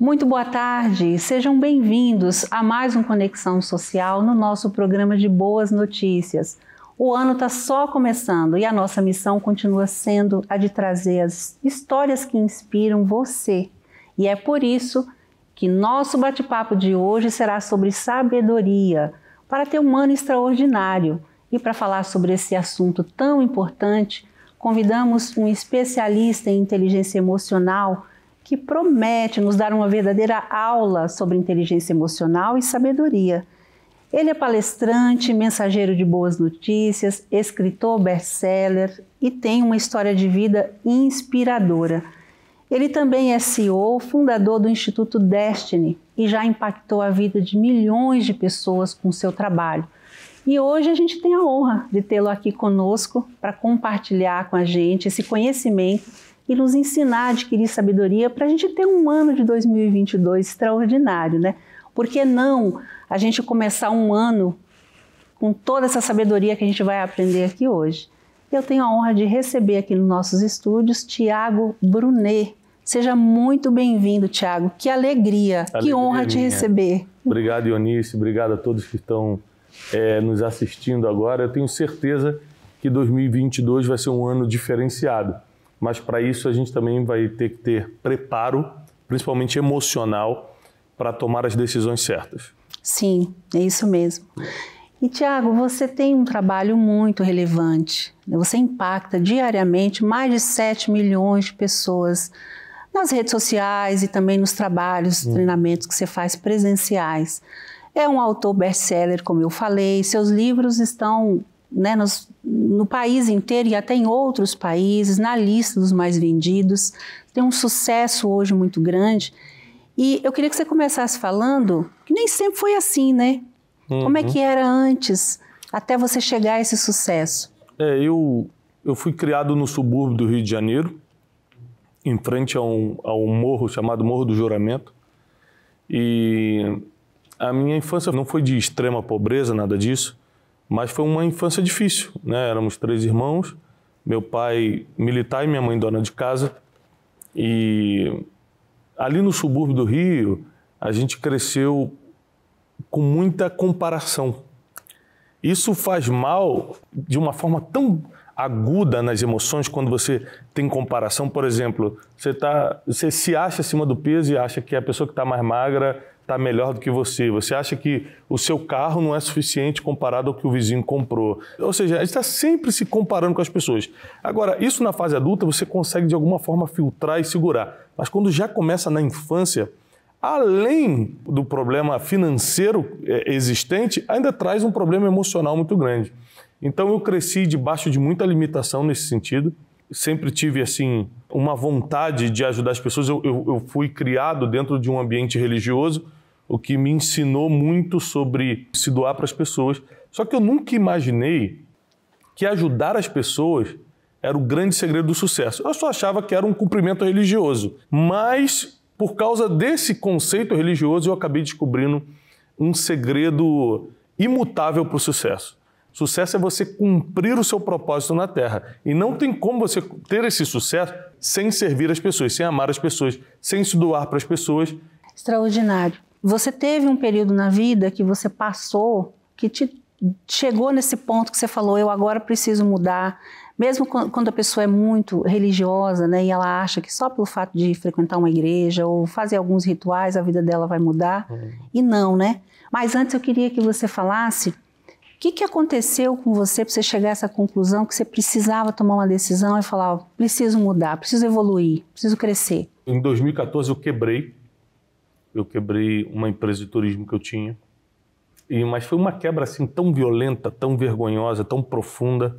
Muito boa tarde, sejam bem-vindos a mais um Conexão Social no nosso programa de Boas Notícias. O ano está só começando e a nossa missão continua sendo a de trazer as histórias que inspiram você. E é por isso que nosso bate-papo de hoje será sobre sabedoria, para ter um ano extraordinário. E para falar sobre esse assunto tão importante, convidamos um especialista em inteligência emocional que promete nos dar uma verdadeira aula sobre inteligência emocional e sabedoria. Ele é palestrante, mensageiro de boas notícias, escritor best-seller e tem uma história de vida inspiradora. Ele também é CEO, fundador do Instituto Destiny e já impactou a vida de milhões de pessoas com seu trabalho. E hoje a gente tem a honra de tê-lo aqui conosco para compartilhar com a gente esse conhecimento e nos ensinar a adquirir sabedoria para a gente ter um ano de 2022 extraordinário, né? Por que não a gente começar um ano com toda essa sabedoria que a gente vai aprender aqui hoje? Eu tenho a honra de receber aqui nos nossos estúdios Tiago Brunet. Seja muito bem-vindo, Tiago. Que alegria, alegria, que honra minha. te receber. Obrigado, Ionice. Obrigado a todos que estão é, nos assistindo agora, eu tenho certeza que 2022 vai ser um ano diferenciado. Mas para isso a gente também vai ter que ter preparo, principalmente emocional, para tomar as decisões certas. Sim, é isso mesmo. E Tiago, você tem um trabalho muito relevante. Você impacta diariamente mais de 7 milhões de pessoas nas redes sociais e também nos trabalhos, hum. treinamentos que você faz presenciais. É um autor best-seller, como eu falei, seus livros estão né, nos, no país inteiro e até em outros países, na lista dos mais vendidos. Tem um sucesso hoje muito grande. E eu queria que você começasse falando que nem sempre foi assim, né? Uhum. Como é uhum. que era antes, até você chegar a esse sucesso? É, eu, eu fui criado no subúrbio do Rio de Janeiro, em frente a um, a um morro chamado Morro do Juramento. E a minha infância não foi de extrema pobreza, nada disso, mas foi uma infância difícil, né? Éramos três irmãos, meu pai militar e minha mãe dona de casa. E ali no subúrbio do Rio, a gente cresceu com muita comparação. Isso faz mal de uma forma tão aguda nas emoções quando você tem comparação. Por exemplo, você, tá, você se acha acima do peso e acha que é a pessoa que está mais magra está melhor do que você. Você acha que o seu carro não é suficiente comparado ao que o vizinho comprou. Ou seja, a gente está sempre se comparando com as pessoas. Agora, isso na fase adulta você consegue de alguma forma filtrar e segurar. Mas quando já começa na infância, além do problema financeiro é, existente, ainda traz um problema emocional muito grande. Então eu cresci debaixo de muita limitação nesse sentido. Sempre tive assim uma vontade de ajudar as pessoas. Eu, eu, eu fui criado dentro de um ambiente religioso o que me ensinou muito sobre se doar para as pessoas. Só que eu nunca imaginei que ajudar as pessoas era o grande segredo do sucesso. Eu só achava que era um cumprimento religioso. Mas, por causa desse conceito religioso, eu acabei descobrindo um segredo imutável para o sucesso. Sucesso é você cumprir o seu propósito na Terra. E não tem como você ter esse sucesso sem servir as pessoas, sem amar as pessoas, sem se doar para as pessoas. Extraordinário. Você teve um período na vida que você passou que te chegou nesse ponto que você falou, eu agora preciso mudar. Mesmo quando a pessoa é muito religiosa, né, e ela acha que só pelo fato de frequentar uma igreja ou fazer alguns rituais a vida dela vai mudar, uhum. e não, né? Mas antes eu queria que você falasse o que, que aconteceu com você para você chegar a essa conclusão que você precisava tomar uma decisão e falar, oh, preciso mudar, preciso evoluir, preciso crescer. Em 2014 eu quebrei eu quebrei uma empresa de turismo que eu tinha. E, mas foi uma quebra assim tão violenta, tão vergonhosa, tão profunda,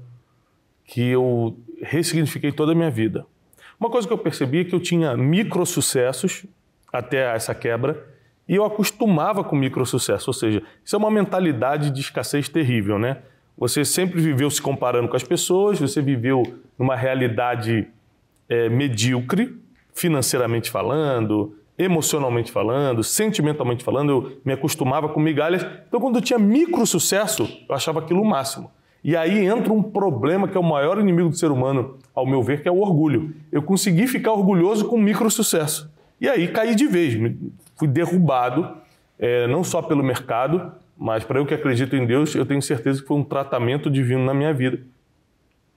que eu ressignifiquei toda a minha vida. Uma coisa que eu percebi é que eu tinha micro sucessos até essa quebra e eu acostumava com micro sucesso, ou seja, isso é uma mentalidade de escassez terrível, né? Você sempre viveu se comparando com as pessoas, você viveu numa realidade é, medíocre, financeiramente falando, emocionalmente falando, sentimentalmente falando, eu me acostumava com migalhas. Então, quando eu tinha micro sucesso, eu achava aquilo o máximo. E aí entra um problema que é o maior inimigo do ser humano, ao meu ver, que é o orgulho. Eu consegui ficar orgulhoso com micro sucesso. E aí caí de vez, fui derrubado, é, não só pelo mercado, mas para eu que acredito em Deus, eu tenho certeza que foi um tratamento divino na minha vida.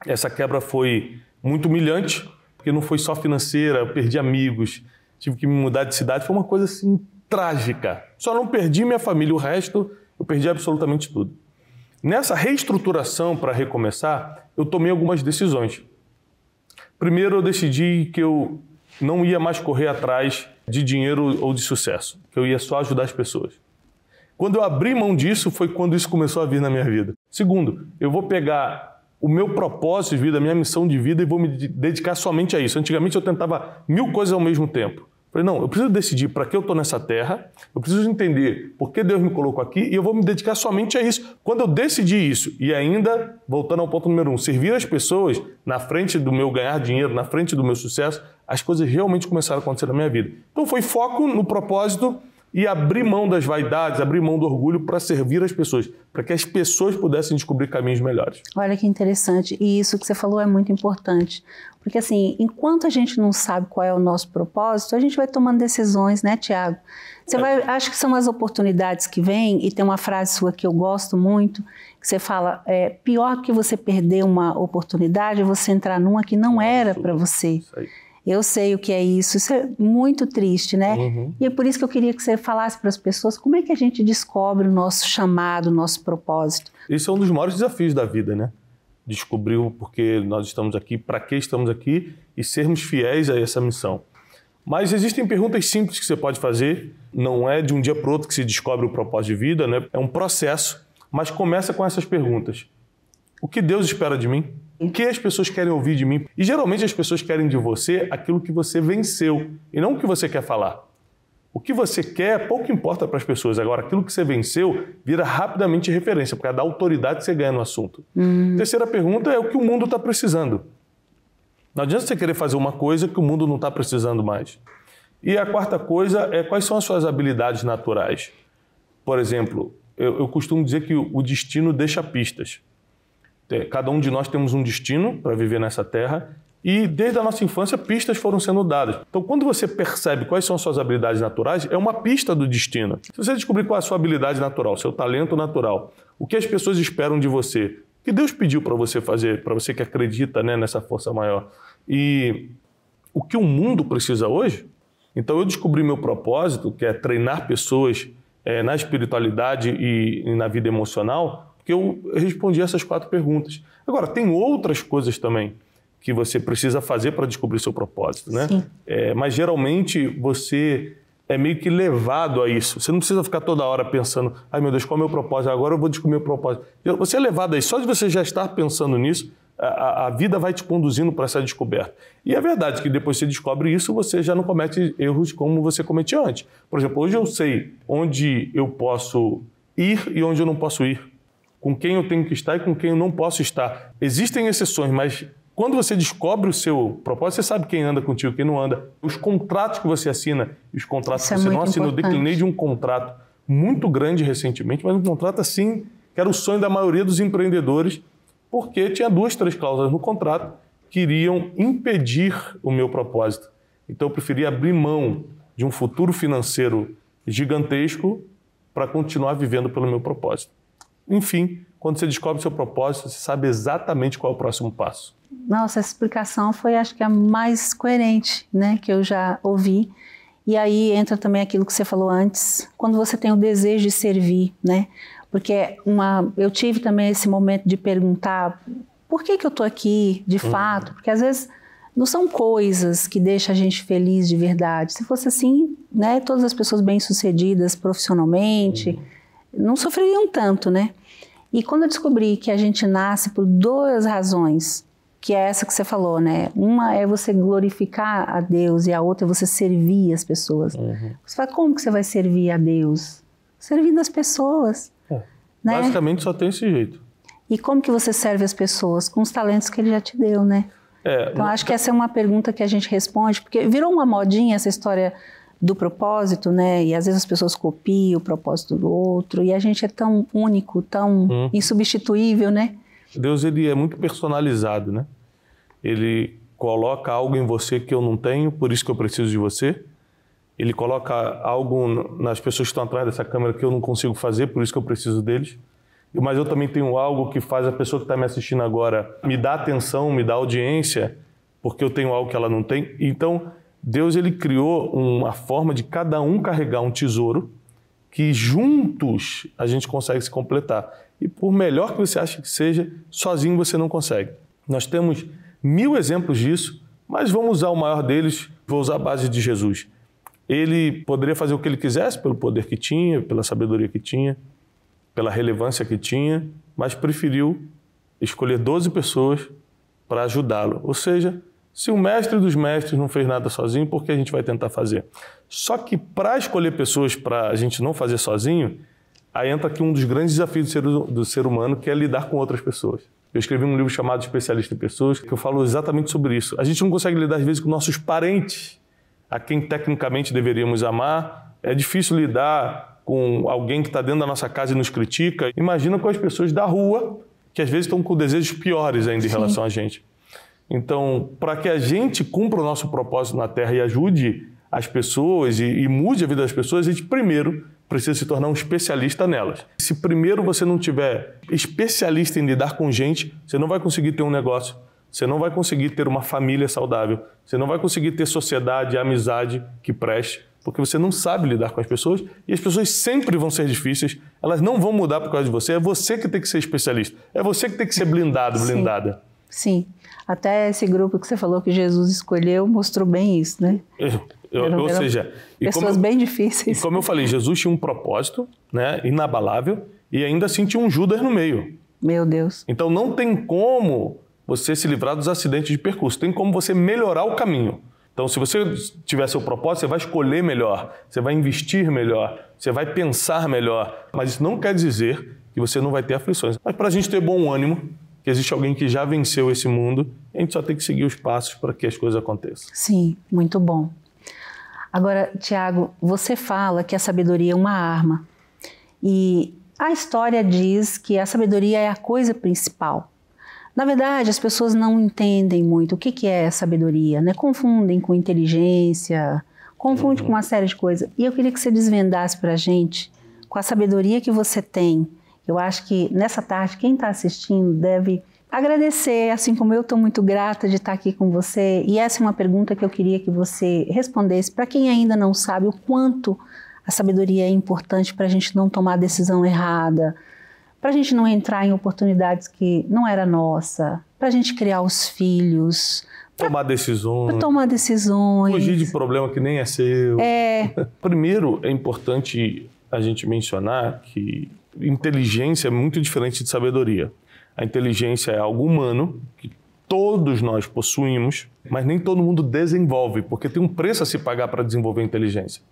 Essa quebra foi muito humilhante, porque não foi só financeira, eu perdi amigos, tive que me mudar de cidade, foi uma coisa assim trágica. Só não perdi minha família, o resto eu perdi absolutamente tudo. Nessa reestruturação para recomeçar, eu tomei algumas decisões. Primeiro, eu decidi que eu não ia mais correr atrás de dinheiro ou de sucesso, que eu ia só ajudar as pessoas. Quando eu abri mão disso, foi quando isso começou a vir na minha vida. Segundo, eu vou pegar o meu propósito de vida, a minha missão de vida e vou me dedicar somente a isso. Antigamente eu tentava mil coisas ao mesmo tempo. Falei, não, eu preciso decidir para que eu estou nessa terra, eu preciso entender por que Deus me colocou aqui e eu vou me dedicar somente a isso. Quando eu decidi isso, e ainda, voltando ao ponto número um, servir as pessoas na frente do meu ganhar dinheiro, na frente do meu sucesso, as coisas realmente começaram a acontecer na minha vida. Então foi foco no propósito e abrir mão das vaidades, abrir mão do orgulho para servir as pessoas, para que as pessoas pudessem descobrir caminhos melhores. Olha que interessante, e isso que você falou é muito importante, porque assim, enquanto a gente não sabe qual é o nosso propósito, a gente vai tomando decisões, né, Tiago? Você é. vai, acho que são as oportunidades que vêm, e tem uma frase sua que eu gosto muito, que você fala, é, pior que você perder uma oportunidade, é você entrar numa que não é era para você. Isso aí eu sei o que é isso. Isso é muito triste, né? Uhum. E é por isso que eu queria que você falasse para as pessoas como é que a gente descobre o nosso chamado, o nosso propósito. Isso é um dos maiores desafios da vida, né? Descobrir o porquê nós estamos aqui, para que estamos aqui e sermos fiéis a essa missão. Mas existem perguntas simples que você pode fazer. Não é de um dia para outro que se descobre o propósito de vida, né? É um processo. Mas começa com essas perguntas: O que Deus espera de mim? o que as pessoas querem ouvir de mim. E geralmente as pessoas querem de você aquilo que você venceu e não o que você quer falar. O que você quer pouco importa para as pessoas. Agora, aquilo que você venceu vira rapidamente referência, por causa é da autoridade que você ganha no assunto. Hum. Terceira pergunta é o que o mundo está precisando. Não adianta você querer fazer uma coisa que o mundo não está precisando mais. E a quarta coisa é quais são as suas habilidades naturais. Por exemplo, eu, eu costumo dizer que o destino deixa pistas. É, cada um de nós temos um destino para viver nessa terra e desde a nossa infância, pistas foram sendo dadas. Então, quando você percebe quais são suas habilidades naturais, é uma pista do destino. Se você descobrir qual é a sua habilidade natural, seu talento natural, o que as pessoas esperam de você, o que Deus pediu para você fazer, para você que acredita né, nessa força maior, e o que o mundo precisa hoje. Então, eu descobri meu propósito, que é treinar pessoas é, na espiritualidade e, e na vida emocional, que eu respondi essas quatro perguntas. Agora, tem outras coisas também que você precisa fazer para descobrir seu propósito, né? É, mas geralmente você é meio que levado a isso. Você não precisa ficar toda hora pensando, ai meu Deus, qual é o meu propósito? Agora eu vou descobrir o meu propósito. Você é levado a isso. Só de você já estar pensando nisso, a, a vida vai te conduzindo para essa descoberta. E é verdade que depois você descobre isso, você já não comete erros como você cometia antes. Por exemplo, hoje eu sei onde eu posso ir e onde eu não posso ir com quem eu tenho que estar e com quem eu não posso estar. Existem exceções, mas quando você descobre o seu propósito, você sabe quem anda contigo, quem não anda. Os contratos que você assina, os contratos Isso que é você é não assina. Importante. Eu declinei de um contrato muito grande recentemente, mas um contrato assim, que era o sonho da maioria dos empreendedores, porque tinha duas, três cláusulas no contrato que iriam impedir o meu propósito. Então eu preferi abrir mão de um futuro financeiro gigantesco para continuar vivendo pelo meu propósito. Enfim, quando você descobre o seu propósito, você sabe exatamente qual é o próximo passo. Nossa, essa explicação foi, acho que, a mais coerente né, que eu já ouvi. E aí entra também aquilo que você falou antes, quando você tem o desejo de servir, né? Porque uma, eu tive também esse momento de perguntar por que, que eu estou aqui de uhum. fato, porque às vezes não são coisas que deixam a gente feliz de verdade. Se fosse assim, né, todas as pessoas bem-sucedidas profissionalmente, uhum não sofreriam tanto, né? E quando eu descobri que a gente nasce por duas razões, que é essa que você falou, né? Uma é você glorificar a Deus e a outra é você servir as pessoas. Uhum. Você fala, como que você vai servir a Deus? Servindo as pessoas. É. Né? Basicamente só tem esse jeito. E como que você serve as pessoas? Com os talentos que ele já te deu, né? É, então, acho que essa é uma pergunta que a gente responde, porque virou uma modinha essa história do propósito, né? E às vezes as pessoas copiam o propósito do outro e a gente é tão único, tão hum. insubstituível, né? Deus ele é muito personalizado, né? Ele coloca algo em você que eu não tenho, por isso que eu preciso de você. Ele coloca algo nas pessoas que estão atrás dessa câmera que eu não consigo fazer, por isso que eu preciso deles. Mas eu também tenho algo que faz a pessoa que está me assistindo agora me dar atenção, me dar audiência, porque eu tenho algo que ela não tem. Então, Deus ele criou uma forma de cada um carregar um tesouro que juntos a gente consegue se completar. E por melhor que você ache que seja, sozinho você não consegue. Nós temos mil exemplos disso, mas vamos usar o maior deles, vou usar a base de Jesus. Ele poderia fazer o que ele quisesse pelo poder que tinha, pela sabedoria que tinha, pela relevância que tinha, mas preferiu escolher 12 pessoas para ajudá-lo. Ou seja, se o mestre dos mestres não fez nada sozinho, por que a gente vai tentar fazer? Só que para escolher pessoas para a gente não fazer sozinho, aí entra aqui um dos grandes desafios do ser, do ser, humano, que é lidar com outras pessoas. Eu escrevi um livro chamado Especialista em Pessoas, que eu falo exatamente sobre isso. A gente não consegue lidar, às vezes, com nossos parentes, a quem tecnicamente deveríamos amar. É difícil lidar com alguém que está dentro da nossa casa e nos critica. Imagina com as pessoas da rua, que às vezes estão com desejos piores ainda em relação a gente. Então, para que a gente cumpra o nosso propósito na Terra e ajude as pessoas e, e mude a vida das pessoas, a gente primeiro precisa se tornar um especialista nelas. Se primeiro você não tiver especialista em lidar com gente, você não vai conseguir ter um negócio, você não vai conseguir ter uma família saudável, você não vai conseguir ter sociedade, amizade que preste, porque você não sabe lidar com as pessoas e as pessoas sempre vão ser difíceis, elas não vão mudar por causa de você, é você que tem que ser especialista, é você que tem que ser blindado, blindada. Sim. Sim. Até esse grupo que você falou que Jesus escolheu mostrou bem isso, né? Eu, ou seja, pessoas bem difíceis. E como eu falei, Jesus tinha um propósito, né, inabalável, e ainda assim tinha um Judas no meio. Meu Deus. Então não tem como você se livrar dos acidentes de percurso, tem como você melhorar o caminho. Então, se você tiver seu propósito, você vai escolher melhor, você vai investir melhor, você vai pensar melhor. Mas isso não quer dizer que você não vai ter aflições. Mas para a gente ter bom ânimo, que existe alguém que já venceu esse mundo, a gente só tem que seguir os passos para que as coisas aconteçam. Sim, muito bom. Agora, Tiago, você fala que a sabedoria é uma arma. E a história diz que a sabedoria é a coisa principal. Na verdade, as pessoas não entendem muito o que, que é sabedoria, né? Confundem com inteligência, confundem uhum. com uma série de coisas. E eu queria que você desvendasse para a gente, com a sabedoria que você tem, eu acho que nessa tarde, quem está assistindo deve agradecer, assim como eu estou muito grata de estar tá aqui com você. E essa é uma pergunta que eu queria que você respondesse para quem ainda não sabe o quanto a sabedoria é importante para a gente não tomar decisão errada, para a gente não entrar em oportunidades que não era nossa, para a gente criar os filhos. Pra, tomar decisões. Pra tomar decisões. Fugir de problema que nem é seu. É. Primeiro, é importante a gente mencionar que inteligência é muito diferente de sabedoria. A inteligência é algo humano, que todos nós possuímos, mas nem todo mundo desenvolve, porque tem um preço a se pagar para desenvolver a inteligência.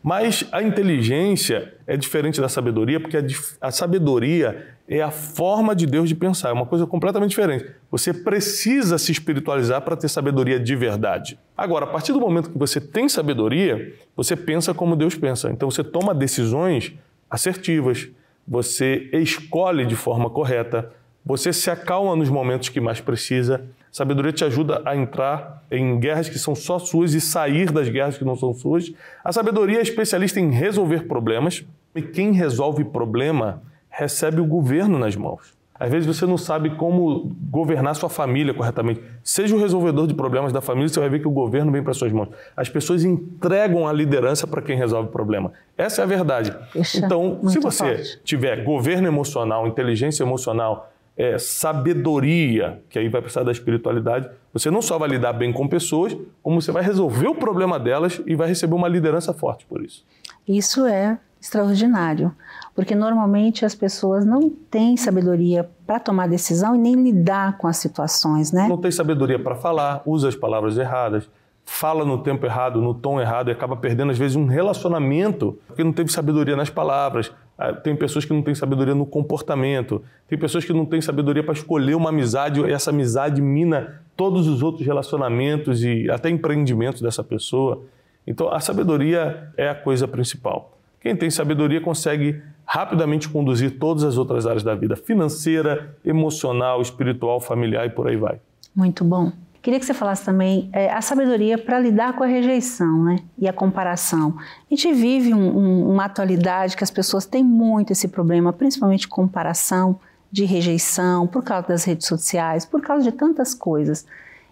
Mas a inteligência é diferente da sabedoria, porque a, a, sabedoria é a forma de Deus de pensar, é uma coisa completamente diferente. Você precisa se espiritualizar para ter sabedoria de verdade. Agora, a partir do momento que você tem sabedoria, você pensa como Deus pensa. Então você toma decisões assertivas, você escolhe de forma correta, você se acalma nos momentos que mais precisa. Sabedoria te ajuda a entrar em guerras que são só suas e sair das guerras que não são suas. A sabedoria é especialista em resolver problemas e quem resolve problema recebe o governo nas mãos. Às vezes você não sabe como governar sua família corretamente. Seja o resolvedor de problemas da família, você vai ver que o governo vem para suas mãos. As pessoas entregam a liderança para quem resolve o problema. Essa é a verdade. É então, se você forte. tiver governo emocional, inteligência emocional, é, sabedoria, que aí vai precisar da espiritualidade, você não só vai lidar bem com pessoas, como você vai resolver o problema delas e vai receber uma liderança forte por isso. Isso é extraordinário porque normalmente as pessoas não têm sabedoria para tomar decisão e nem lidar com as situações, né? Não tem sabedoria para falar, usa as palavras erradas, fala no tempo errado, no tom errado e acaba perdendo, às vezes, um relacionamento porque não teve sabedoria nas palavras. Ah, tem pessoas que não têm sabedoria no comportamento, tem pessoas que não têm sabedoria para escolher uma amizade e essa amizade mina todos os outros relacionamentos e até empreendimentos dessa pessoa. Então, a sabedoria é a coisa principal. Quem tem sabedoria consegue rapidamente conduzir todas as outras áreas da vida, financeira, emocional, espiritual, familiar e por aí vai. Muito bom. Queria que você falasse também é, a sabedoria para lidar com a rejeição né? e a comparação. A gente vive um, um, uma atualidade que as pessoas têm muito esse problema, principalmente comparação, de rejeição, por causa das redes sociais, por causa de tantas coisas.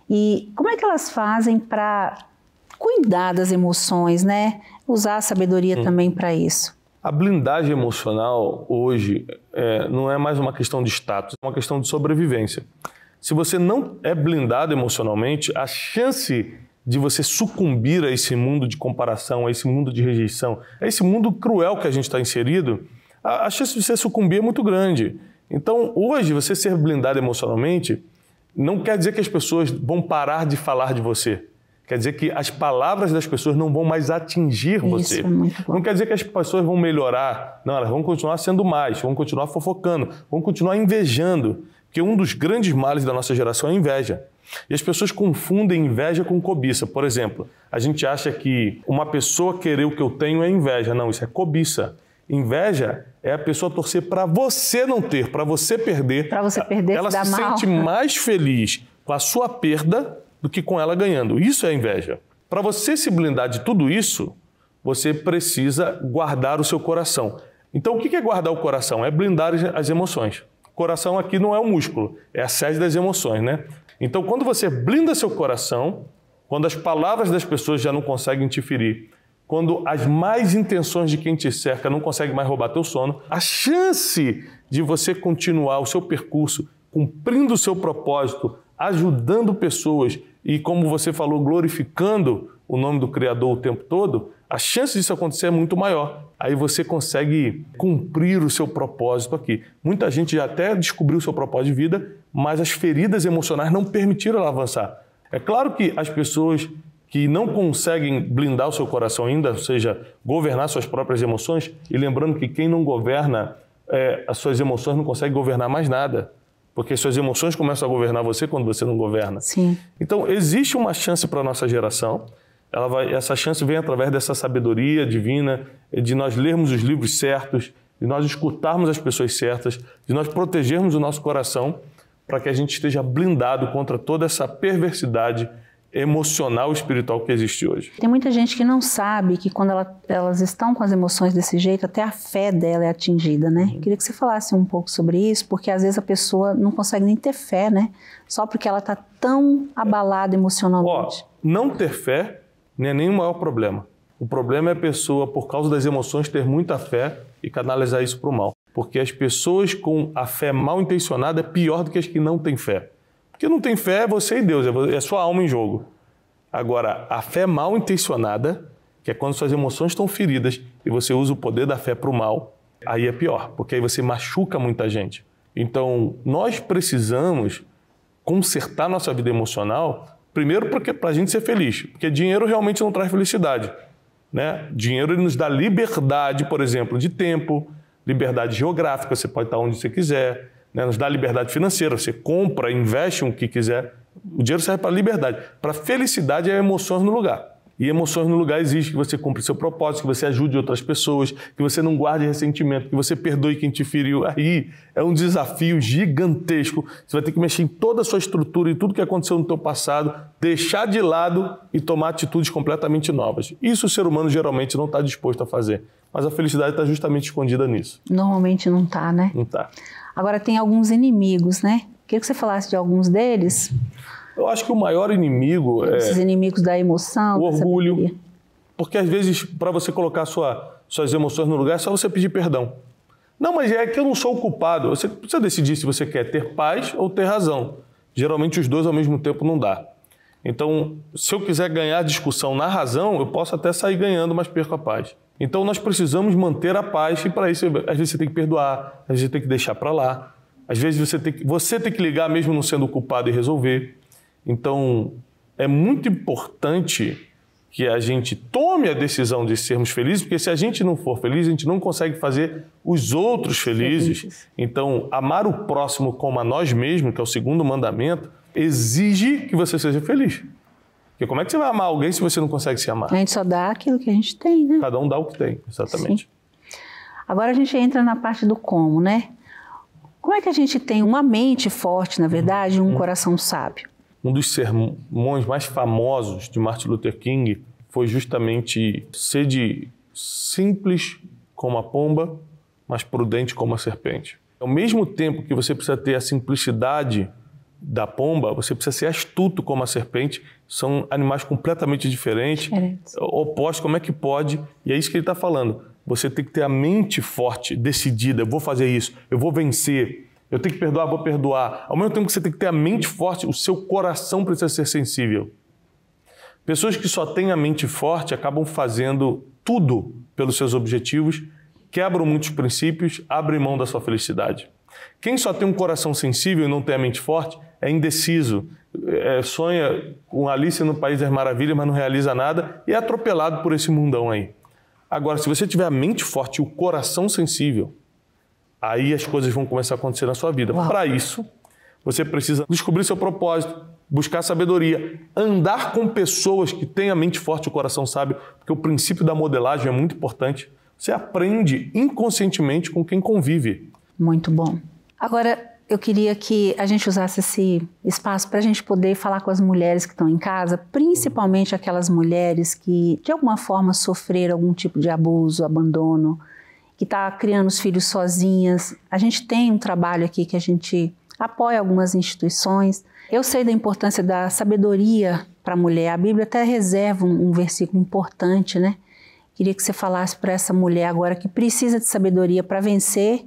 E como é que elas fazem para cuidar das emoções, né? Usar a sabedoria hum. também para isso. A blindagem emocional hoje é, não é mais uma questão de status, é uma questão de sobrevivência. Se você não é blindado emocionalmente, a chance de você sucumbir a esse mundo de comparação, a esse mundo de rejeição, a esse mundo cruel que a gente está inserido, a, a chance de você sucumbir é muito grande. Então, hoje, você ser blindado emocionalmente não quer dizer que as pessoas vão parar de falar de você. Quer dizer que as palavras das pessoas não vão mais atingir Isso você. É não quer dizer que as pessoas vão melhorar. Não, elas vão continuar sendo mais, vão continuar fofocando, vão continuar invejando. Porque um dos grandes males da nossa geração é a inveja. E as pessoas confundem inveja com cobiça. Por exemplo, a gente acha que uma pessoa querer o que eu tenho é inveja. Não, isso é cobiça. Inveja é a pessoa torcer para você não ter, para você perder. Para você perder, ela se, se sente mais feliz com a sua perda do que com ela ganhando. Isso é inveja. Para você se blindar de tudo isso, você precisa guardar o seu coração. Então, o que é guardar o coração? É blindar as emoções. coração aqui não é o músculo, é a sede das emoções, né? Então, quando você blinda seu coração, quando as palavras das pessoas já não conseguem te ferir, quando as más intenções de quem te cerca não conseguem mais roubar teu sono, a chance de você continuar o seu percurso cumprindo o seu propósito, ajudando pessoas, e, como você falou, glorificando o nome do Criador o tempo todo, a chance disso acontecer é muito maior. Aí você consegue cumprir o seu propósito aqui. Muita gente já até descobriu o seu propósito de vida, mas as feridas emocionais não permitiram ela avançar. É claro que as pessoas que não conseguem blindar o seu coração ainda, ou seja, governar suas próprias emoções, e lembrando que quem não governa é, as suas emoções não consegue governar mais nada. Porque suas emoções começam a governar você quando você não governa. Sim. Então, existe uma chance para a nossa geração. Ela vai, essa chance vem através dessa sabedoria divina, de nós lermos os livros certos, de nós escutarmos as pessoas certas, de nós protegermos o nosso coração para que a gente esteja blindado contra toda essa perversidade emocional espiritual que existe hoje. Tem muita gente que não sabe que quando ela, elas estão com as emoções desse jeito, até a fé dela é atingida, né? Uhum. Queria que você falasse um pouco sobre isso, porque às vezes a pessoa não consegue nem ter fé, né? Só porque ela está tão abalada emocionalmente. Ó, não ter fé não é nem o maior problema. O problema é a pessoa, por causa das emoções, ter muita fé e canalizar isso para o mal. Porque as pessoas com a fé mal intencionada é pior do que as que não têm fé. Porque não tem fé é você e Deus, é, é sua alma em jogo. Agora, a fé mal intencionada, que é quando suas emoções estão feridas e você usa o poder da fé para o mal, aí é pior, porque aí você machuca muita gente. Então, nós precisamos consertar nossa vida emocional, primeiro porque para a gente ser feliz, porque dinheiro realmente não traz felicidade. Né? Dinheiro ele nos dá liberdade, por exemplo, de tempo, liberdade geográfica, você pode estar onde você quiser, né? nos dá liberdade financeira. Você compra, investe o que quiser. O dinheiro serve para liberdade. Para felicidade é emoções no lugar. E emoções no lugar existe que você cumpra seu propósito, que você ajude outras pessoas, que você não guarde ressentimento, que você perdoe quem te feriu. Aí é um desafio gigantesco. Você vai ter que mexer em toda a sua estrutura e tudo que aconteceu no teu passado, deixar de lado e tomar atitudes completamente novas. Isso o ser humano geralmente não está disposto a fazer. Mas a felicidade está justamente escondida nisso. Normalmente não está, né? Não está. Agora tem alguns inimigos, né? Queria que você falasse de alguns deles. Eu acho que o maior inimigo é. Esses inimigos da emoção. O orgulho. Porque às vezes, para você colocar sua, suas emoções no lugar, é só você pedir perdão. Não, mas é que eu não sou o culpado. Você precisa decidir se você quer ter paz ou ter razão. Geralmente os dois ao mesmo tempo não dá. Então, se eu quiser ganhar discussão na razão, eu posso até sair ganhando, mas perco a paz. Então, nós precisamos manter a paz e para isso, às vezes você tem que perdoar, às vezes você tem que deixar para lá, às vezes você tem, que, você tem que ligar mesmo não sendo culpado e resolver. Então, é muito importante que a gente tome a decisão de sermos felizes, porque se a gente não for feliz, a gente não consegue fazer os outros felizes. Então, amar o próximo como a nós mesmos, que é o segundo mandamento, exige que você seja feliz. Porque como é que você vai amar alguém se você não consegue se amar? A gente só dá aquilo que a gente tem, né? Cada um dá o que tem, exatamente. Sim. Agora a gente entra na parte do como, né? Como é que a gente tem uma mente forte, na verdade, e um uhum. coração sábio? Um dos sermões mais famosos de Martin Luther King foi justamente sede simples como a pomba, mas prudente como a serpente. Ao mesmo tempo que você precisa ter a simplicidade da pomba, você precisa ser astuto como a serpente. São animais completamente diferentes, diferentes. opostos. Como é que pode? E é isso que ele está falando. Você tem que ter a mente forte, decidida. Eu vou fazer isso, eu vou vencer. Eu tenho que perdoar, vou perdoar. Ao mesmo tempo que você tem que ter a mente forte, o seu coração precisa ser sensível. Pessoas que só têm a mente forte acabam fazendo tudo pelos seus objetivos, quebram muitos princípios, abrem mão da sua felicidade. Quem só tem um coração sensível e não tem a mente forte é indeciso, é, sonha com Alice no País das Maravilhas, mas não realiza nada e é atropelado por esse mundão aí. Agora, se você tiver a mente forte e o coração sensível, aí as coisas vão começar a acontecer na sua vida. Para isso, você precisa descobrir seu propósito, buscar sabedoria, andar com pessoas que têm a mente forte e o coração sábio, porque o princípio da modelagem é muito importante. Você aprende inconscientemente com quem convive. Muito bom. Agora, eu queria que a gente usasse esse espaço para a gente poder falar com as mulheres que estão em casa, principalmente aquelas mulheres que de alguma forma sofreram algum tipo de abuso, abandono, que está criando os filhos sozinhas. A gente tem um trabalho aqui que a gente apoia algumas instituições. Eu sei da importância da sabedoria para a mulher. A Bíblia até reserva um, um versículo importante, né? Queria que você falasse para essa mulher agora que precisa de sabedoria para vencer,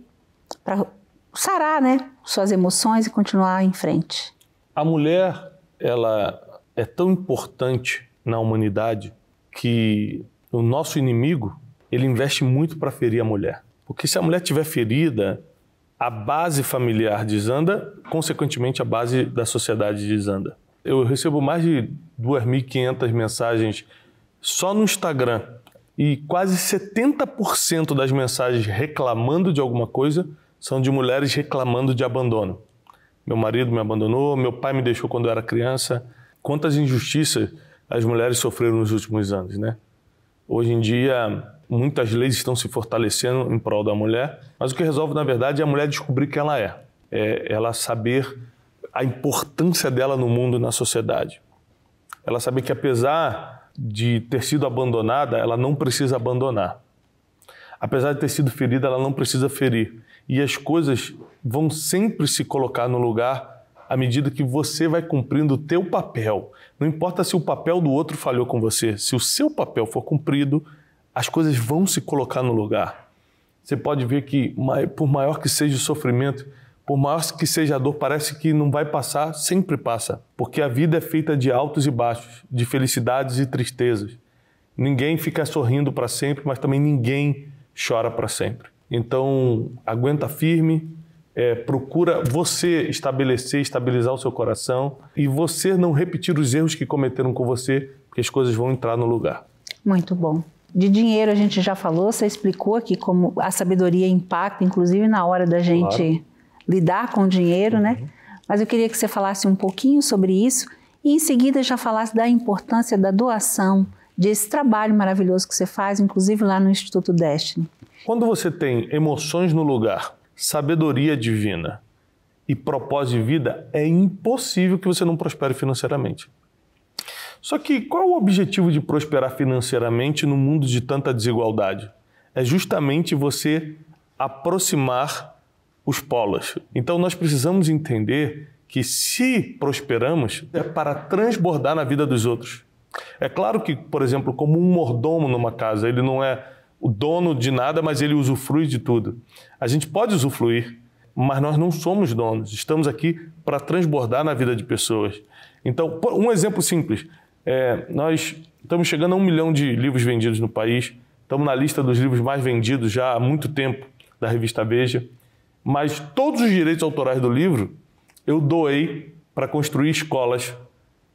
para sarar, né, suas emoções e continuar em frente. A mulher, ela é tão importante na humanidade que o nosso inimigo, ele investe muito para ferir a mulher. Porque se a mulher tiver ferida, a base familiar desanda, consequentemente a base da sociedade desanda. Eu recebo mais de 2.500 mensagens só no Instagram e quase 70% das mensagens reclamando de alguma coisa são de mulheres reclamando de abandono. Meu marido me abandonou, meu pai me deixou quando eu era criança. Quantas injustiças as mulheres sofreram nos últimos anos, né? Hoje em dia, muitas leis estão se fortalecendo em prol da mulher, mas o que resolve, na verdade, é a mulher descobrir quem ela é. é ela saber a importância dela no mundo e na sociedade. Ela saber que, apesar de ter sido abandonada, ela não precisa abandonar. Apesar de ter sido ferida, ela não precisa ferir e as coisas vão sempre se colocar no lugar à medida que você vai cumprindo o teu papel. Não importa se o papel do outro falhou com você, se o seu papel for cumprido, as coisas vão se colocar no lugar. Você pode ver que por maior que seja o sofrimento, por maior que seja a dor, parece que não vai passar, sempre passa, porque a vida é feita de altos e baixos, de felicidades e tristezas. Ninguém fica sorrindo para sempre, mas também ninguém chora para sempre. Então, aguenta firme, é, procura você estabelecer, estabilizar o seu coração e você não repetir os erros que cometeram com você, porque as coisas vão entrar no lugar. Muito bom. De dinheiro a gente já falou, você explicou aqui como a sabedoria impacta, inclusive na hora da gente claro. lidar com o dinheiro, né? uhum. né? Mas eu queria que você falasse um pouquinho sobre isso e em seguida já falasse da importância da doação, desse trabalho maravilhoso que você faz, inclusive lá no Instituto Destiny. Quando você tem emoções no lugar, sabedoria divina e propósito de vida, é impossível que você não prospere financeiramente. Só que qual é o objetivo de prosperar financeiramente no mundo de tanta desigualdade? É justamente você aproximar os polos. Então nós precisamos entender que se prosperamos é para transbordar na vida dos outros. É claro que, por exemplo, como um mordomo numa casa, ele não é o dono de nada, mas ele usufrui de tudo. A gente pode usufruir, mas nós não somos donos. Estamos aqui para transbordar na vida de pessoas. Então, um exemplo simples: é, nós estamos chegando a um milhão de livros vendidos no país, estamos na lista dos livros mais vendidos já há muito tempo da revista Veja, mas todos os direitos autorais do livro eu doei para construir escolas.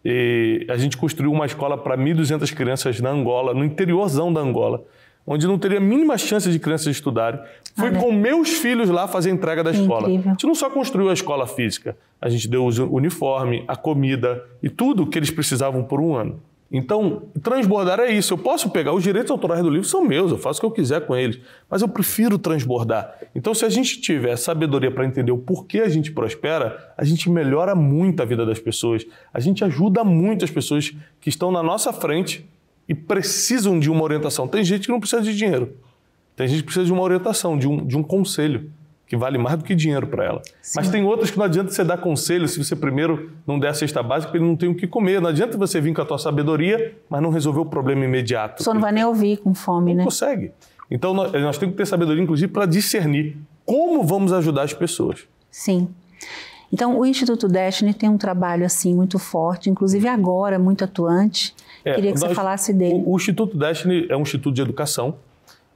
E a gente construiu uma escola para 1.200 crianças na Angola, no interiorzão da Angola onde não teria a mínima chance de crianças estudarem. Fui com meus filhos lá fazer a entrega da escola. Incrível. A gente não só construiu a escola física, a gente deu o uniforme, a comida e tudo que eles precisavam por um ano. Então, transbordar é isso. Eu posso pegar, os direitos autorais do livro são meus, eu faço o que eu quiser com eles, mas eu prefiro transbordar. Então, se a gente tiver sabedoria para entender o porquê a gente prospera, a gente melhora muito a vida das pessoas, a gente ajuda muito as pessoas que estão na nossa frente e precisam de uma orientação. Tem gente que não precisa de dinheiro. Tem gente que precisa de uma orientação, de um, de um conselho, que vale mais do que dinheiro para ela. Sim. Mas tem outras que não adianta você dar conselho se você primeiro não der a cesta básica, porque ele não tem o que comer. Não adianta você vir com a tua sabedoria, mas não resolver o problema imediato. Só não vai nem ouvir com fome, não né? consegue. Então nós, nós temos que ter sabedoria, inclusive, para discernir como vamos ajudar as pessoas. Sim. Então, o Instituto Destiny tem um trabalho assim muito forte, inclusive agora muito atuante. É, Queria que nós, você falasse dele. O, o Instituto Destiny é um instituto de educação.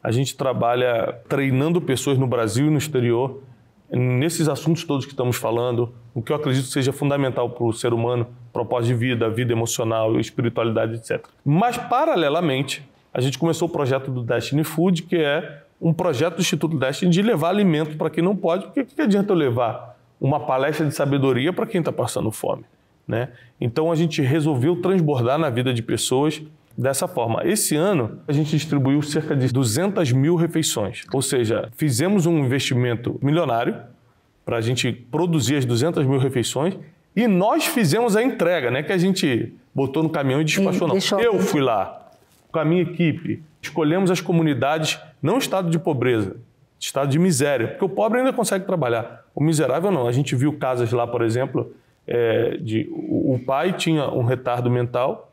A gente trabalha treinando pessoas no Brasil e no exterior nesses assuntos todos que estamos falando, o que eu acredito seja fundamental para o ser humano, propósito de vida, vida emocional, espiritualidade, etc. Mas, paralelamente, a gente começou o projeto do Destiny Food, que é um projeto do Instituto Destiny de levar alimento para quem não pode, porque o que adianta eu levar uma palestra de sabedoria para quem está passando fome. Né? Então a gente resolveu transbordar na vida de pessoas dessa forma. Esse ano a gente distribuiu cerca de 200 mil refeições, ou seja, fizemos um investimento milionário para a gente produzir as 200 mil refeições e nós fizemos a entrega, né? Que a gente botou no caminhão e despachou e não. Deixou... Eu fui lá com a minha equipe, escolhemos as comunidades não estado de pobreza, estado de miséria, porque o pobre ainda consegue trabalhar, o miserável não. A gente viu casas lá, por exemplo, é, de o pai tinha um retardo mental,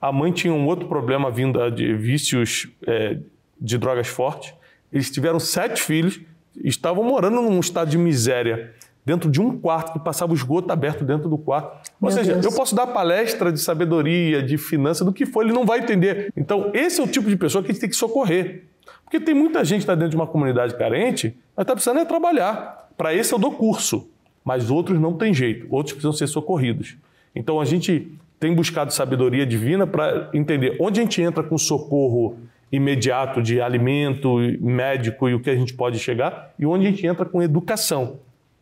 a mãe tinha um outro problema vindo de vícios é, de drogas fortes. Eles tiveram sete filhos, estavam morando num estado de miséria dentro de um quarto que passava o esgoto aberto dentro do quarto. Ou Meu seja, Deus. eu posso dar palestra de sabedoria, de finança, do que for, ele não vai entender. Então, esse é o tipo de pessoa que a gente tem que socorrer. Porque tem muita gente que está dentro de uma comunidade carente, mas está precisando é trabalhar. Para esse eu dou curso, mas outros não tem jeito, outros precisam ser socorridos. Então a gente tem buscado sabedoria divina para entender onde a gente entra com socorro imediato de alimento, médico e o que a gente pode chegar, e onde a gente entra com educação.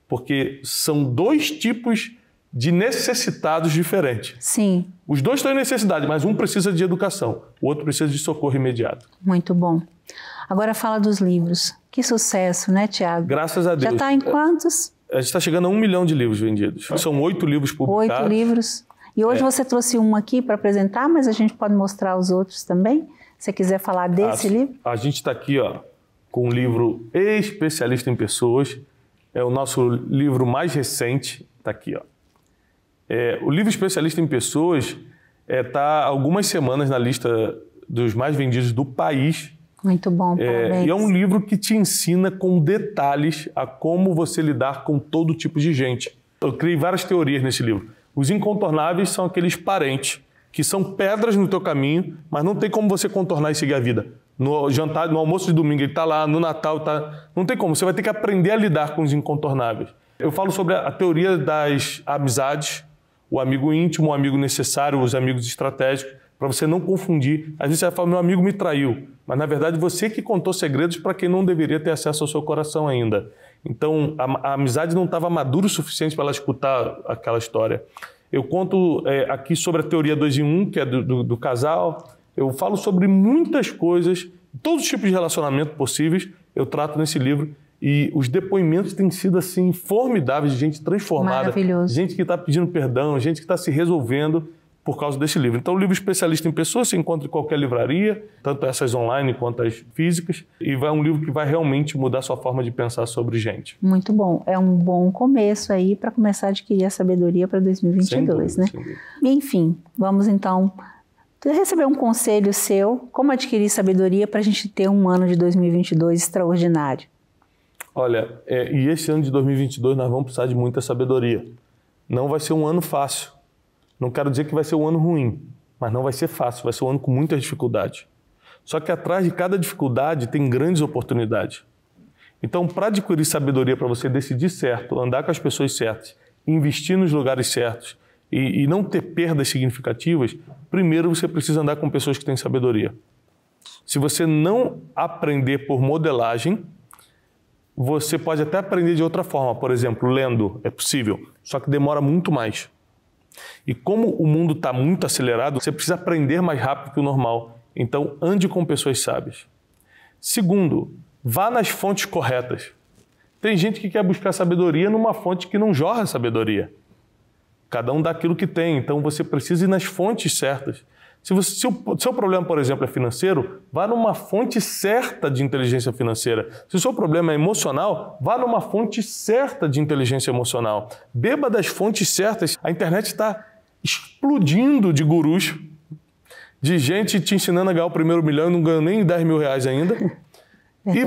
Porque são dois tipos de necessitados diferentes. Sim. Os dois têm necessidade, mas um precisa de educação, o outro precisa de socorro imediato. Muito bom. Agora fala dos livros. Que sucesso, né, Tiago? Graças a Deus. Já está em quantos? A gente está chegando a um milhão de livros vendidos. São oito livros publicados. Oito livros. E hoje é. você trouxe um aqui para apresentar, mas a gente pode mostrar os outros também. Se você quiser falar desse a, livro. A gente está aqui ó, com um livro especialista em pessoas. É o nosso livro mais recente. Está aqui. Ó. É, o livro especialista em pessoas está é, tá algumas semanas na lista dos mais vendidos do país muito bom, é, parabéns. É, e é um livro que te ensina com detalhes a como você lidar com todo tipo de gente. Eu criei várias teorias nesse livro. Os incontornáveis são aqueles parentes que são pedras no teu caminho, mas não tem como você contornar e seguir a vida. No jantar, no almoço de domingo ele está lá, no Natal tá, não tem como. Você vai ter que aprender a lidar com os incontornáveis. Eu falo sobre a teoria das amizades, o amigo íntimo, o amigo necessário, os amigos estratégicos para você não confundir. Às vezes você fala, meu amigo me traiu, mas na verdade você que contou segredos para quem não deveria ter acesso ao seu coração ainda. Então a, a amizade não estava madura o suficiente para ela escutar aquela história. Eu conto é, aqui sobre a teoria 2 em 1, um, que é do, do, do casal. Eu falo sobre muitas coisas, todos os tipos de relacionamento possíveis, eu trato nesse livro. E os depoimentos têm sido assim formidáveis de gente transformada, gente que está pedindo perdão, gente que está se resolvendo por causa desse livro. Então, o livro Especialista em Pessoas se encontra em qualquer livraria, tanto essas online quanto as físicas, e vai é um livro que vai realmente mudar sua forma de pensar sobre gente. Muito bom. É um bom começo aí para começar a adquirir a sabedoria para 2022, sem dúvida, né? Sem Enfim, vamos então receber um conselho seu, como adquirir sabedoria para a gente ter um ano de 2022 extraordinário. Olha, é, e esse ano de 2022 nós vamos precisar de muita sabedoria. Não vai ser um ano fácil não quero dizer que vai ser um ano ruim, mas não vai ser fácil, vai ser um ano com muita dificuldade. Só que atrás de cada dificuldade tem grandes oportunidades. Então, para adquirir sabedoria, para você decidir certo, andar com as pessoas certas, investir nos lugares certos e, e não ter perdas significativas, primeiro você precisa andar com pessoas que têm sabedoria. Se você não aprender por modelagem, você pode até aprender de outra forma, por exemplo, lendo, é possível, só que demora muito mais. E como o mundo está muito acelerado, você precisa aprender mais rápido que o normal. Então, ande com pessoas sábias. Segundo, vá nas fontes corretas. Tem gente que quer buscar sabedoria numa fonte que não jorra sabedoria. Cada um dá aquilo que tem, então você precisa ir nas fontes certas. Se, você, se o seu problema, por exemplo, é financeiro, vá numa fonte certa de inteligência financeira. Se o seu problema é emocional, vá numa fonte certa de inteligência emocional. Beba das fontes certas. A internet está explodindo de gurus, de gente te ensinando a ganhar o primeiro milhão e não ganhando nem 10 mil reais ainda. Verdade.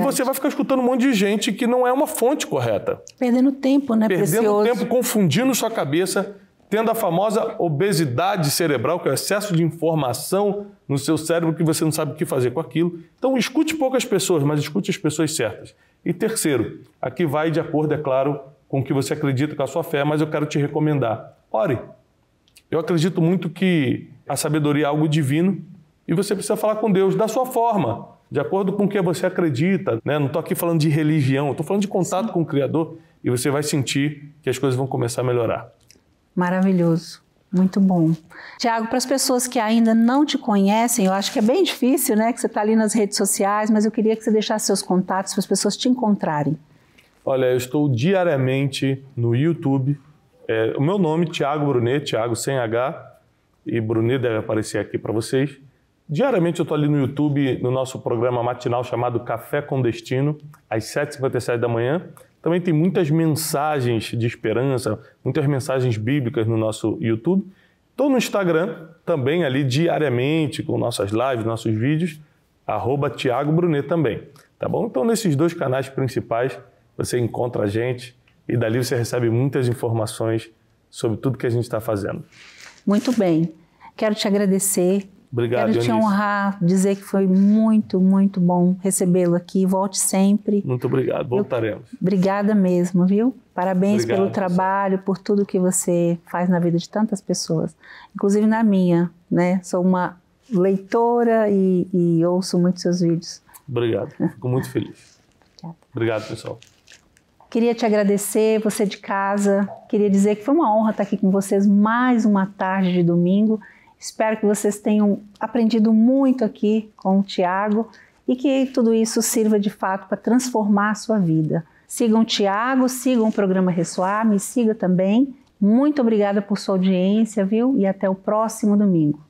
E você vai ficar escutando um monte de gente que não é uma fonte correta. Perdendo tempo, né? Perdendo Precioso. tempo, confundindo sua cabeça tendo a famosa obesidade cerebral, que é o excesso de informação no seu cérebro que você não sabe o que fazer com aquilo. Então, escute poucas pessoas, mas escute as pessoas certas. E terceiro, aqui vai de acordo, é claro, com o que você acredita, com a sua fé, mas eu quero te recomendar. Ore. Eu acredito muito que a sabedoria é algo divino e você precisa falar com Deus da sua forma, de acordo com o que você acredita. Né? Não estou aqui falando de religião, estou falando de contato Sim. com o Criador e você vai sentir que as coisas vão começar a melhorar maravilhoso. Muito bom. Tiago, para as pessoas que ainda não te conhecem, eu acho que é bem difícil, né? Que você está ali nas redes sociais, mas eu queria que você deixasse seus contatos para as pessoas te encontrarem. Olha, eu estou diariamente no YouTube. É, o meu nome, Tiago Brunet, Tiago sem H, e Brunet deve aparecer aqui para vocês. Diariamente eu estou ali no YouTube, no nosso programa matinal chamado Café com Destino, às 7h57 da manhã. Também tem muitas mensagens de esperança, muitas mensagens bíblicas no nosso YouTube. Estou no Instagram também ali diariamente com nossas lives, nossos vídeos, arroba Tiago Brunet também, tá bom? Então nesses dois canais principais você encontra a gente e dali você recebe muitas informações sobre tudo que a gente está fazendo. Muito bem. Quero te agradecer Obrigado, Quero te honrar, dizer que foi muito, muito bom recebê-lo aqui. Volte sempre. Muito obrigado, voltaremos. Eu, obrigada mesmo, viu? Parabéns obrigado, pelo trabalho, por tudo que você faz na vida de tantas pessoas, inclusive na minha, né? Sou uma leitora e, e ouço muito seus vídeos. Obrigado, fico muito feliz. Obrigado, pessoal. Queria te agradecer, você de casa. Queria dizer que foi uma honra estar aqui com vocês mais uma tarde de domingo. Espero que vocês tenham aprendido muito aqui com o Tiago e que tudo isso sirva de fato para transformar a sua vida. Sigam o Tiago, sigam o programa Ressoar, me siga também. Muito obrigada por sua audiência, viu? E até o próximo domingo.